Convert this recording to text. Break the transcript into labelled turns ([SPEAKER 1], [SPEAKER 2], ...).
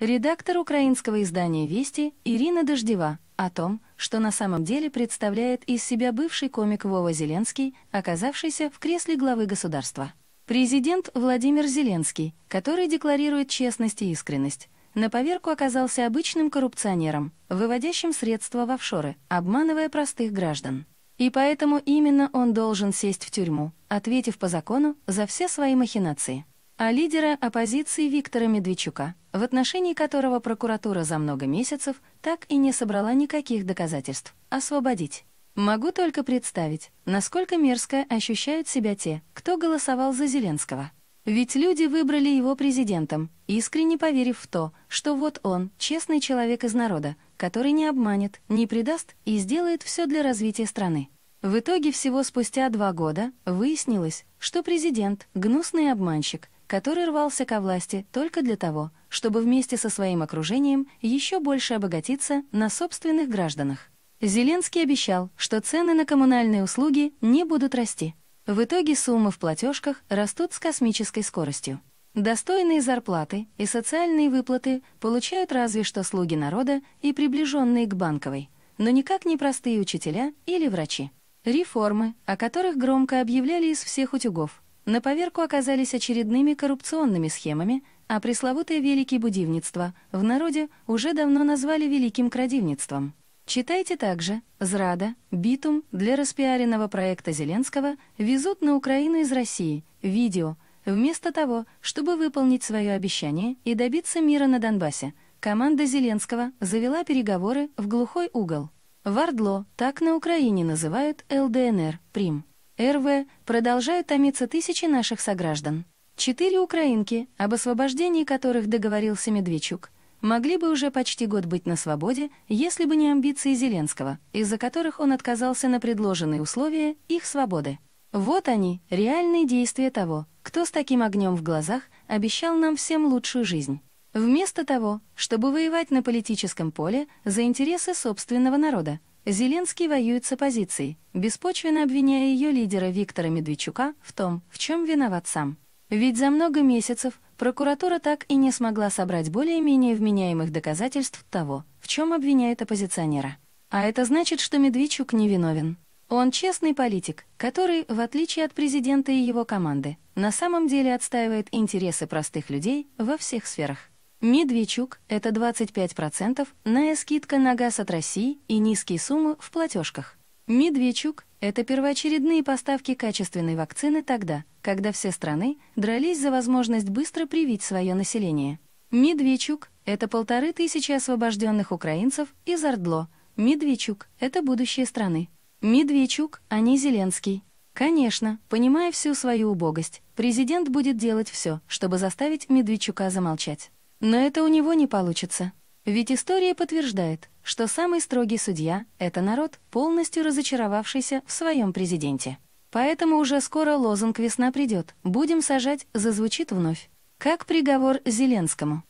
[SPEAKER 1] Редактор украинского издания «Вести» Ирина Дождева о том, что на самом деле представляет из себя бывший комик Вова Зеленский, оказавшийся в кресле главы государства. Президент Владимир Зеленский, который декларирует честность и искренность, на поверку оказался обычным коррупционером, выводящим средства в офшоры, обманывая простых граждан. И поэтому именно он должен сесть в тюрьму, ответив по закону за все свои махинации а лидера оппозиции Виктора Медведчука, в отношении которого прокуратура за много месяцев так и не собрала никаких доказательств, освободить. Могу только представить, насколько мерзко ощущают себя те, кто голосовал за Зеленского. Ведь люди выбрали его президентом, искренне поверив в то, что вот он, честный человек из народа, который не обманет, не предаст и сделает все для развития страны. В итоге всего спустя два года выяснилось, что президент — гнусный обманщик — который рвался ко власти только для того, чтобы вместе со своим окружением еще больше обогатиться на собственных гражданах. Зеленский обещал, что цены на коммунальные услуги не будут расти. В итоге суммы в платежках растут с космической скоростью. Достойные зарплаты и социальные выплаты получают разве что слуги народа и приближенные к банковой, но никак не простые учителя или врачи. Реформы, о которых громко объявляли из всех утюгов, на поверку оказались очередными коррупционными схемами, а пресловутое «великие будивництво» в народе уже давно назвали «великим крадивництвом». Читайте также «Зрада», «Битум» для распиаренного проекта Зеленского везут на Украину из России, видео, вместо того, чтобы выполнить свое обещание и добиться мира на Донбассе – команда Зеленского завела переговоры в глухой угол. Вардло, так на Украине называют ЛДНР, Прим. РВ продолжают томиться тысячи наших сограждан. Четыре украинки, об освобождении которых договорился Медведчук, могли бы уже почти год быть на свободе, если бы не амбиции Зеленского, из-за которых он отказался на предложенные условия их свободы. Вот они, реальные действия того, кто с таким огнем в глазах обещал нам всем лучшую жизнь. Вместо того, чтобы воевать на политическом поле за интересы собственного народа, Зеленский воюет с оппозицией, беспочвенно обвиняя ее лидера Виктора Медведчука в том, в чем виноват сам. Ведь за много месяцев прокуратура так и не смогла собрать более-менее вменяемых доказательств того, в чем обвиняет оппозиционера. А это значит, что Медведчук невиновен. Он честный политик, который, в отличие от президента и его команды, на самом деле отстаивает интересы простых людей во всех сферах. Медведчук – это 25% на скидка на газ от России и низкие суммы в платежках. Медведчук – это первоочередные поставки качественной вакцины тогда, когда все страны дрались за возможность быстро привить свое население. Медведчук – это полторы тысячи освобожденных украинцев из Ордло. Медведчук – это будущее страны. Медведчук, а не Зеленский. Конечно, понимая всю свою убогость, президент будет делать все, чтобы заставить Медведчука замолчать. Но это у него не получится. Ведь история подтверждает, что самый строгий судья — это народ, полностью разочаровавшийся в своем президенте. Поэтому уже скоро лозунг «Весна придет», «Будем сажать» зазвучит вновь. Как приговор Зеленскому.